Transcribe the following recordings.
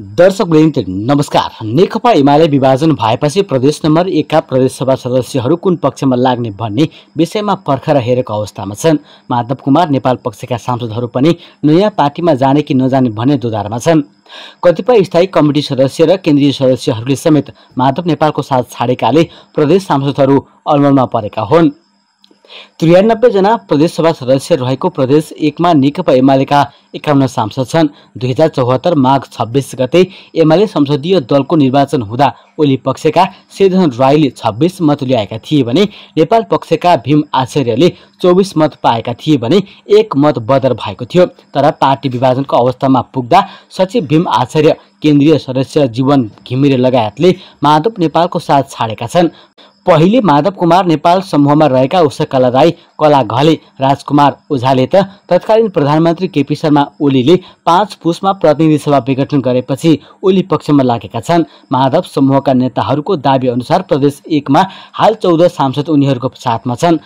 दर्शक नमस्कार नेकपा एमाले विभाजन भएपछि प्रदेश नम्बर एकका प्रदेशसभा सदस्यहरू कुन पक्षमा लाग्ने भन्ने विषयमा पर्खर हेरेको अवस्थामा छन् माधव कुमार नेपाल पक्षका सांसदहरू पनि नयाँ पार्टीमा जाने कि नजाने भन्ने दुधारमा छन् कतिपय स्थायी कमिटी सदस्य र केन्द्रीय सदस्यहरूले समेत माधव नेपालको साथ छाडेकाले प्रदेश सांसदहरू अलमलमा परेका हुन् त्रियानब्बेजना प्रदेशसभा सदस्य रहेको प्रदेश एकमा नेकपा एमालेका एकाउन्न सांसद छन् दुई हजार चौहत्तर माघ छब्बिस गते एमाले संसदीय दलको निर्वाचन हुँदा ओली पक्षका सेधन राईले छब्बिस मत ल्याएका थिए भने नेपाल पक्षका भीम आचार्यले चौबिस मत पाएका थिए भने एक मत बदर भएको थियो तर पार्टी विभाजनको अवस्थामा पुग्दा सचिव भीम आचार्य केन्द्रीय सदस्य जीवन घिमिरे लगायतले माधव नेपालको साथ छाडेका छन् पहिले माधव कुमार नेपाल समूहमा रहेका उषकला राई कला घले राजकुमार ओझाले त तत्कालीन प्रधानमन्त्री केपी शर्मा ओलीले पाँच पुसमा प्रतिनिधि सभा विघटन गरेपछि ओली पक्षमा लागेका छन् माधव समूहका नेताहरूको दावी अनुसार प्रदेश एकमा हाल चौध सांसद उनीहरूको साथमा छन्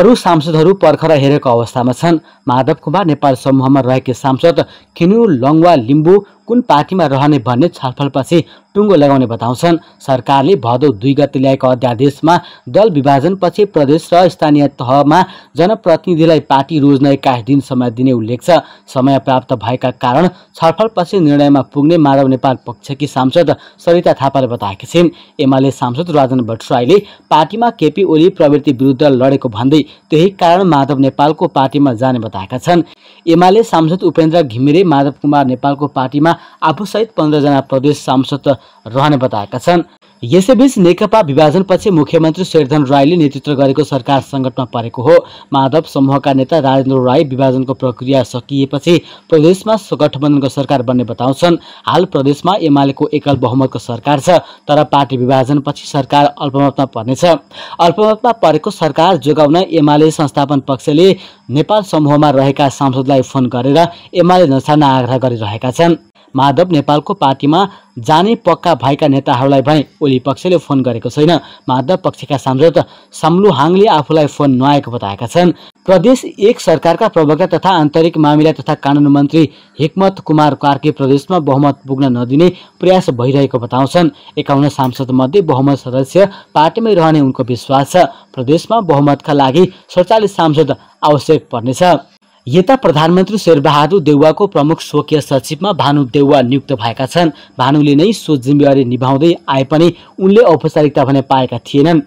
अरू सांसदहरू पर्खर हेरेको अवस्थामा छन् माधव कुमार नेपाल समूहमा रहेका सांसद खिनु लङ्वा लिम्बू कुन पार्टीमा रहने भन्ने छलफलपछि टुङ्गो लगाउने बताउँछन् सरकारले भदौ दुई गते ल्याएको अध्यादेशमा दल विभाजनपछि प्रदेश र स्थानीय तहमा जनप्रतिनिधिलाई पार्टी रोज्न एक्काइस दिन समय दिने उल्लेख छ समय प्राप्त भएका कारण छलफलपछि निर्णयमा पुग्ने माधव नेपाल पक्षकी सांसद सरिता थापाले बताएकी छिन् एमाले सांसद राजन भट्टराईले पार्टीमा केपी ओली प्रवृत्ति विरुद्ध लडेको भन्दै त्यही कारण माधव नेपालको पार्टीमा जाने बताएका छन् एमाले सांसद उपेन्द्र घिमिरे माधव कुमार नेपालको पार्टीमा सहित आफूसहित पन्ध्रजना प्रदेश सांसद रहने बताएका छन् यसैबीच नेकपा विभाजनपछि मुख्यमन्त्री शेरधन राईले नेतृत्व गरेको सरकार सङ्कटमा परेको हो माधव समूहका नेता राजेन्द्र राई विभाजनको प्रक्रिया सकिएपछि प्रदेशमा गठबन्धनको सरकार बन्ने बताउँछन् हाल प्रदेशमा एमालेको एकल बहुमतको सरकार छ तर पार्टी विभाजनपछि सरकार अल्पमतमा पर्नेछ अल्पमतमा परेको सरकार जोगाउन एमाले संस्थापन पक्षले नेपाल समूहमा रहेका सांसदलाई फोन गरेर एमाले नछाड्न आग्रह गरिरहेका छन् माधव नेपालको पार्टीमा जाने पक्का भएका नेताहरूलाई भने ओली पक्षले फोन गरेको छैन माधव पक्षका सांसद समलुहाङले आफूलाई फोन नआएको बताएका छन् प्रदेश एक सरकारका प्रवक्ता तथा आन्तरिक मामिला तथा कानुन मन्त्री हिक्मत कुमार कार्की प्रदेशमा बहुमत पुग्न नदिने प्रयास भइरहेको बताउँछन् एकाउन्न मध्ये बहुमत सदस्य पार्टीमै रहने उनको विश्वास छ प्रदेशमा बहुमतका लागि सडचालिस सांसद आवश्यक पर्नेछ यता प्रधानमन्त्री शेरबहादुर देउवाको प्रमुख स्वकीय सचिवमा भानु देउवा नियुक्त भएका छन् भानुले नै सो जिम्मेवारी निभाउँदै आए पनि उनले औपचारिकता भने पाएका थिएनन्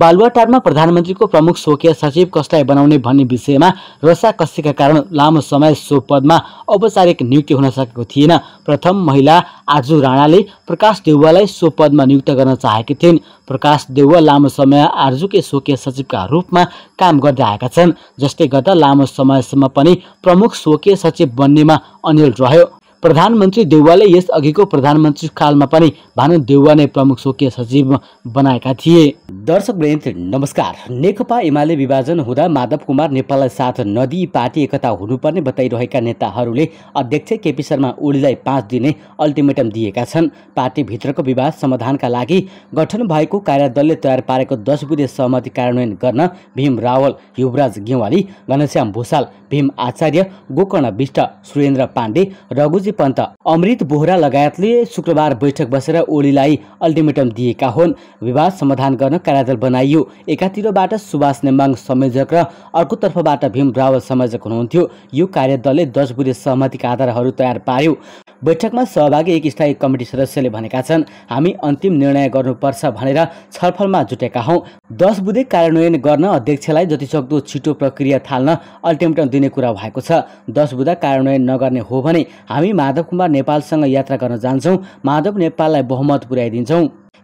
बालुवाटारमा प्रधानमन्त्रीको प्रमुख स्वकीय सचिव कसलाई बनाउने भन्ने विषयमा रसाकसीका कारण लामो समय सो पदमा औपचारिक नियुक्ति हुन सकेको थिएन प्रथम महिला आजु राणाले प्रकाश देउवालाई सो पदमा नियुक्त गर्न चाहेकी थिइन् प्रकाश देउवा लामो समय आर्जुकै स्वकीय सचिवका रूपमा काम गर्दै आएका छन् जसले गर्दा लामो समयसम्म पनि प्रमुख स्वकीय सचिव बन्नेमा अनिल रह्यो प्रधानमन्त्री देउवाले यस अघिको प्रधानमन्त्री कालमा पनि भानु देउवा नै प्रमुख स्वकीय सचिव बनाएका थिए दर्शक नमस्कार नेकपा एमाले विभाजन हुँदा माधव कुमार नेपाललाई साथ नदी पार्टी एकता हुनुपर्ने बताइरहेका नेताहरूले अध्यक्ष केपी शर्मा ओलीलाई पाँच दिने अल्टिमेटम दिएका छन् पार्टीभित्रको विवाद समाधानका लागि गठन भएको कार्यदलले तयार पारेको दस बुधे सहमति कार्यान्वयन गर्न भीम रावल युवराज गेवाली घनश्याम भूषाल भीम आचार्य गोकर्ण विष्ट सुरेन्द्र पाण्डे रघुजी पन्त अमृत बोहरा लगायतले शुक्रबार बैठक बसेर ओलीलाई अल्टिमेटम दिएका हुन् विवाद समाधान गर्न कार्यदल बनाइयो एकातिरबाट सुभाष नेम्बाङ संयोजक र अर्कोतर्फबाट भीम रावल संयोजक हुनुहुन्थ्यो यो कार्यदलले दस बुढे सहमतिका आधारहरू तयार पार्यो बैठकमा सहभागी एक स्थायी कमिटी सदस्यले भनेका छन् हामी अन्तिम निर्णय गर्नुपर्छ भनेर छलफलमा जुटेका हौ दस बुधे कार्यान्वयन गर्न अध्यक्षलाई जतिसक्दो छिटो प्रक्रिया थाल्न अल्टिमेटम दिने कुरा भएको छ दस बुधा कार्यान्वयन नगर्ने हो भने हामी माधव कुमार नेपालसँग यात्रा गर्न जान्छौँ माधव नेपाललाई बहुमत पुर्याइदिन्छौँ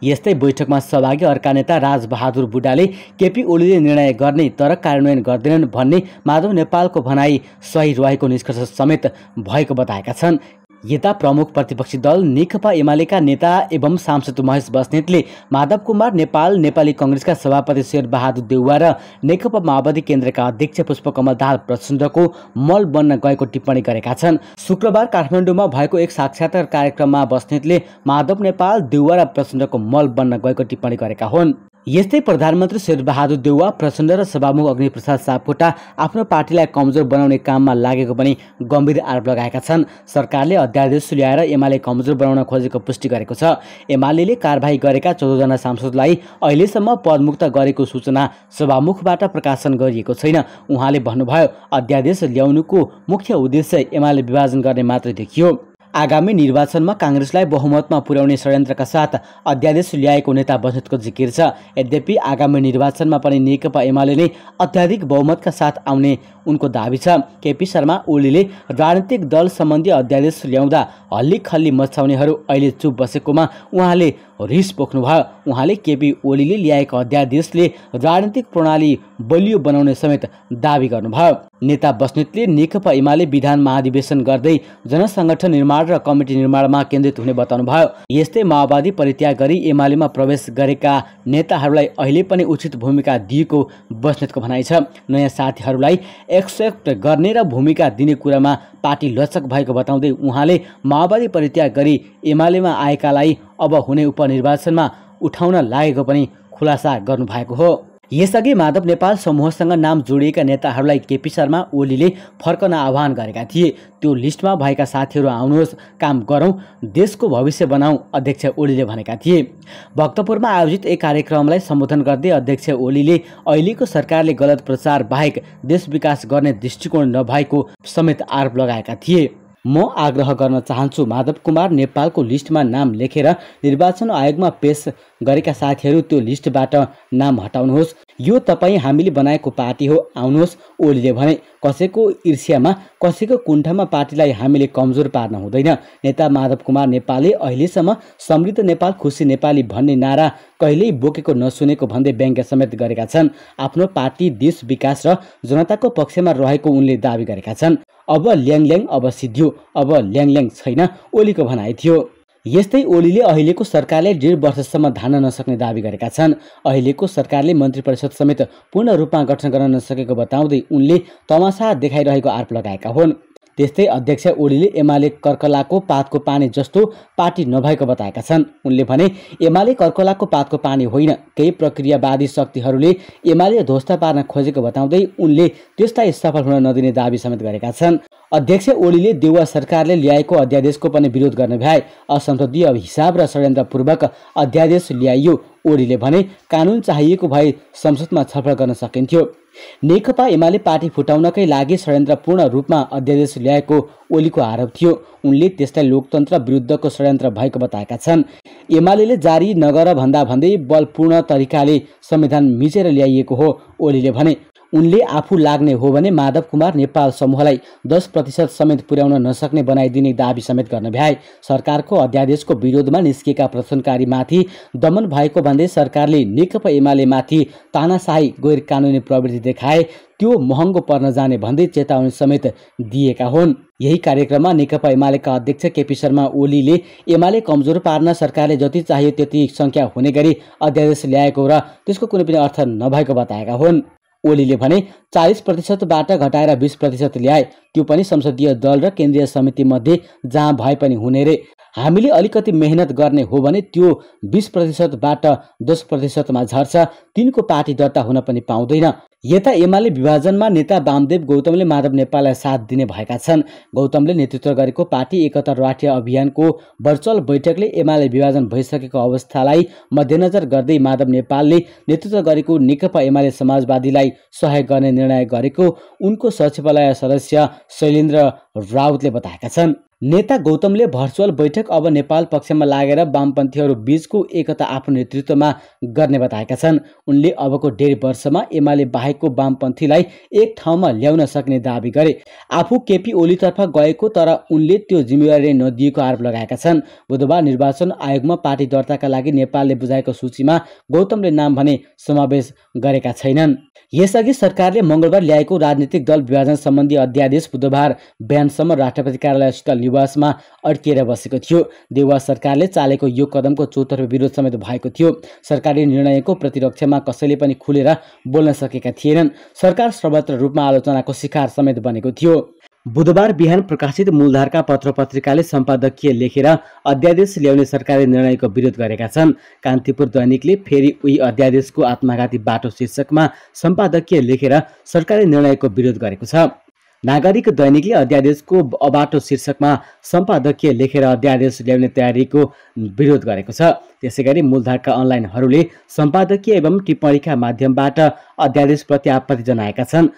यस्तै बैठकमा सहभागी अर्का नेता राजबहादुर बुडाले केपी ओलीले निर्णय गर्ने तर कार्यान्वयन गर्दैनन् भन्ने माधव नेपालको भनाई सही रहेको निष्कर्ष समेत भएको बताएका छन् यता प्रमुख प्रतिपक्षी दल नेकपा एमालेका नेता एवं सांसद महेश बस्नेतले माधव कुमार नेपाल नेपाली कङ्ग्रेसका सभापति शेरबहादुर देउवा र नेकपा माओवादी केन्द्रका अध्यक्ष पुष्पकमल दाहाल प्रचण्डको मल बन्न गएको टिप्पणी गरेका छन् शुक्रबार काठमाडौँमा भएको एक साक्षात्कार कार्यक्रममा बस्नेतले माधव नेपाल देउवा र प्रचण्डको मल बन्न गएको टिप्पणी गरेका हुन् यस्तै प्रधानमन्त्री शेरबहादुर देउवा प्रचण्ड र सभामुख अग्निप्रसाद सापकोटा आफ्नो पार्टीलाई कमजोर बनाउने काममा लागेको पनि गम्भीर आरोप लगाएका छन् सरकारले अध्यादेश ल्याएर एमाले कमजोर बनाउन खोजेको पुष्टि गरेको छ एमाले कारवाही गरेका चौधजना सांसदलाई अहिलेसम्म पदमुक्त गरेको सूचना सभामुखबाट प्रकाशन गरिएको छैन उहाँले भन्नुभयो अध्यादेश ल्याउनुको मुख्य उद्देश्य एमाले विभाजन गर्ने मात्रै देखियो आगामी निर्वाचनमा काङ्ग्रेसलाई बहुमतमा पुर्याउने षड्यन्त्रका साथ अध्यादेश ल्याएको नेता बजेटको जिकिर छ यद्यपि आगामी निर्वाचनमा पनि नेकपा एमाले नै अत्याधिक बहुमतका साथ आउने उनको दावी छ केपी शर्मा ओलीले राजनीतिक दल सम्बन्धी अध्यादेश ल्याउँदा हल्ली खल्ली मचाउनेहरू अहिले चुप बसेकोमा उहाँले रिस पोख्नुभयो उहाँले केपी ओलीले ल्याएको अध्यादेशले राजनीतिक प्रणाली बलियो बनाउने समेत दावी गर्नुभयो नेता बस्नेतले नेकपा एमाले विधान महाधिवेशन गर्दै जनसङ्गठन निर्माण र कमिटी निर्माणमा केन्द्रित हुने बताउनुभयो यस्तै माओवादी परित्याग गरी एमालेमा प्रवेश गरेका नेताहरूलाई अहिले पनि उचित भूमिका दिएको बस्नेतको भनाइ छ नयाँ साथीहरूलाई एक्सेप्ट गर्ने र भूमिका दिने कुरामा पार्टी लचक भएको बताउँदै उहाँले माओवादी परित्याग गरी एमालेमा आएकालाई अब हुने उपनिर्वाचनमा उठाउन लागेको पनि खुलासा गर्नुभएको हो यसअघि माधव नेपाल समूहसँग नाम जोडिएका नेताहरूलाई केपी शर्मा ओलीले फर्कन आह्वान गरेका थिए त्यो लिस्टमा भएका साथीहरू आउनुहोस् काम गरौँ देशको भविष्य बनाऊ अध्यक्ष ओलीले भनेका थिए भक्तपुरमा आयोजित एक कार्यक्रमलाई सम्बोधन गर्दै अध्यक्ष ओलीले अहिलेको सरकारले गलत प्रचार बाहेक देश विकास गर्ने दृष्टिकोण नभएको समेत आरोप लगाएका थिए म आग्रह गर्न चाहन्छु माधव कुमार नेपालको लिस्टमा नाम लेखेर निर्वाचन आयोगमा पेस गरेका साथीहरू त्यो लिस्टबाट नाम हटाउनुहोस् यो तपाईँ हामीले बनाएको पार्टी हो आउनुहोस् ओलीले भने कसैको ईर्ष्यामा कसैको कुण्ठामा पार्टीलाई हामीले कमजोर पार्न हुँदैन नेता माधव कुमार नेपालले अहिलेसम्म समृद्ध नेपाल खुसी नेपाली भन्ने नारा कहिल्यै बोकेको नसुनेको भन्दै व्यङ्ग्य समेत गरेका छन् आफ्नो पार्टी देश विकास र जनताको पक्षमा रहेको उनले दावी गरेका छन् अब ल्याङल्याङ अब सिद्धियो अब ल्याङल्याङ छैन ओलीको भनाइ थियो यस्तै ओलीले अहिलेको सरकारले डेढ वर्षसम्म धान्न नसक्ने दावी गरेका छन् अहिलेको सरकारले मन्त्री परिषद समेत पूर्ण रूपमा गठन गर्न नसकेको बताउँदै उनले तमासा देखाइरहेको आरोप लगाएका हुन् त्यस्तै अध्यक्ष ओलीले एमाले कर्कलाको पातको पानी जस्तो पार्टी नभएको बताएका छन् उनले भने एमाले कर्कलाको पातको पानी होइन केही प्रक्रियावादी शक्तिहरूले एमाले ध्वस्त पार्न खोजेको बताउँदै उनले त्यसलाई सफल हुन नदिने दावी समेत गरेका छन् अध्यक्ष ओलीले देउवा सरकारले ल्याएको अध्यादेशको पनि विरोध गर्न भ्याए असंसदीय हिसाब र षड्यन्त्रपूर्वक अध्यादेश ल्याइयो ओलीले भने कानुन चाहिएको भए संसदमा छलफल गर्न सकिन्थ्यो नेकपा एमाले पार्टी फुटाउनकै लागि षड्यन्त्रपूर्ण रूपमा अध्यादेश ल्याएको ओलीको आरोप थियो उनले त्यसलाई लोकतन्त्र विरुद्धको षड्यन्त्र भएको बताएका छन् एमाले जारी नगर भन्दा भन्दै बलपूर्ण तरिकाले संविधान मिचेर ल्याइएको हो ओलीले भने उनले आफू लाग्ने हो भने माधव कुमार नेपाल समूहलाई दस प्रतिशत समेत पुर्याउन नसक्ने बनाइदिने दावी समेत गर्न भ्याए सरकारको अध्यादेशको विरोधमा निस्किएका प्रदर्शनकारीमाथि दमन भएको भन्दै सरकारले नेकपा एमालेमाथि तानासाही गैर कानुनी प्रवृत्ति देखाए त्यो महँगो पर्न जाने भन्दै चेतावनी समेत दिएका हुन् यही कार्यक्रममा नेकपा एमालेका अध्यक्ष केपी शर्मा ओलीले एमाले कमजोर पार्न सरकारले जति चाहियो त्यति सङ्ख्या हुने गरी अध्यादेश ल्याएको र त्यसको कुनै पनि अर्थ नभएको बताएका हुन् ओलीले भने चालिस प्रतिशतबाट घटाएर बिस प्रतिशत ल्याए त्यो पनि संसदीय दल र केन्द्रीय समिति मध्ये जहाँ भए पनि हुने रे हामीले अलिकति मेहनत गर्ने हो भने त्यो बिस प्रतिशतबाट दस प्रतिशतमा झर्छ तिनको पार्टी दर्ता हुन पनि पाउँदैन यता एमाले विभाजनमा नेता वामदेव गौतमले माधव नेपाललाई साथ दिने भएका छन् गौतमले नेतृत्व गरेको पार्टी एकता राष्ट्रिय अभियानको भर्चुअल बैठकले एमाले विभाजन भइसकेको अवस्थालाई मध्यनजर गर्दै माधव नेपालले नेतृत्व गरेको नेकपा एमाले समाजवादीलाई सहयोग गर्ने निर्णय गरेको उनको सचिवालय सदस्य शैलेन्द्र राउतले बताएका छन् नेता गौतमले भर्चुअल बैठक अब नेपाल पक्षमा लागेर वामपन्थीहरू बीचको एकता आफ्नो नेतृत्वमा गर्ने बताएका छन् उनले अबको डेढ वर्षमा एमाले बाहेकको वामपन्थीलाई एक ठाउँमा ल्याउन सक्ने दावी गरे आफू केपी ओलीतर्फ गएको तर उनले त्यो जिम्मेवारी नदिएको आरोप लगाएका छन् बुधबार निर्वाचन आयोगमा पार्टी दर्ताका लागि नेपालले बुझाएको सूचीमा गौतमले नाम भने समावेश गरेका छैनन् यसअघि सरकारले मङ्गलबार ल्याएको राजनीतिक दल विभाजन सम्बन्धी अध्यादेश बुधबार बिहानसम्म राष्ट्रपति कार्यालयसित निवासमा अड्किएर बसेको थियो देउवा सरकारले चालेको यो कदमको चौतर्फ विरोध समेत भएको थियो सरकारी निर्णयको प्रतिरक्षामा कसैले पनि खुलेर बोल्न सकेका थिएनन् सरकार सर्वत्र रूपमा आलोचनाको शिकार समेत बनेको थियो बुधबार बिहान प्रकाशित मूलधारका पत्र पत्रिकाले सम्पादकीय लेखेर अध्यादेश ल्याउने सरकारी निर्णयको विरोध गरेका छन् कान्तिपुर दैनिकले फेरि उही अध्यादेशको आत्मघाती बाटो शीर्षकमा सम्पादकीय लेखेर सरकारी निर्णयको विरोध गरेको छ नागरिक दैनिकले अध्यादेशको अबाटो शीर्षकमा सम्पादकीय लेखेर अध्यादेश ल्याउने तयारीको विरोध गरेको छ त्यसै गरी मूलधारका अनलाइनहरूले सम्पादकीय एवं टिप्पणीका माध्यमबाट अध्यादेशप्रति आपत्ति जनाएका छन्